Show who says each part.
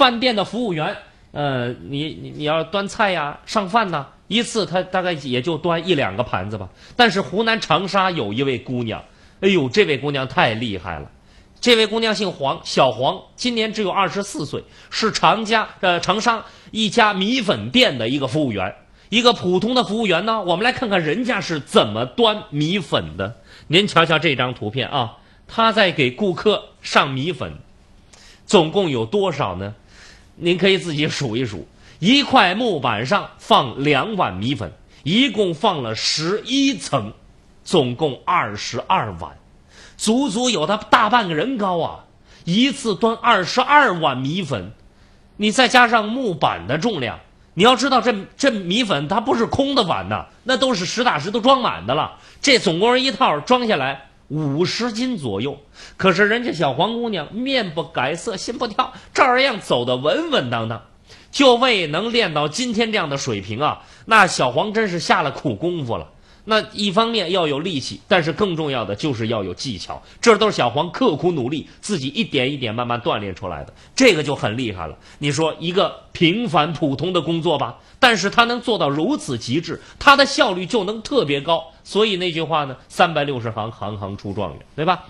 Speaker 1: 饭店的服务员，呃，你你你要端菜呀、上饭呐，一次他大概也就端一两个盘子吧。但是湖南长沙有一位姑娘，哎呦，这位姑娘太厉害了！这位姑娘姓黄，小黄，今年只有二十四岁，是长家呃长沙一家米粉店的一个服务员，一个普通的服务员呢。我们来看看人家是怎么端米粉的。您瞧瞧这张图片啊，她在给顾客上米粉，总共有多少呢？您可以自己数一数，一块木板上放两碗米粉，一共放了十一层，总共二十二碗，足足有他大半个人高啊！一次端二十二碗米粉，你再加上木板的重量，你要知道这这米粉它不是空的碗呐，那都是实打实都装满的了。这总共一套装下来。五十斤左右，可是人家小黄姑娘面不改色心不跳，照样走的稳稳当当，就为能练到今天这样的水平啊！那小黄真是下了苦功夫了。那一方面要有力气，但是更重要的就是要有技巧。这都是小黄刻苦努力，自己一点一点慢慢锻炼出来的，这个就很厉害了。你说一个平凡普通的工作吧，但是他能做到如此极致，他的效率就能特别高。所以那句话呢，“三百六十行，行行出状元”，对吧？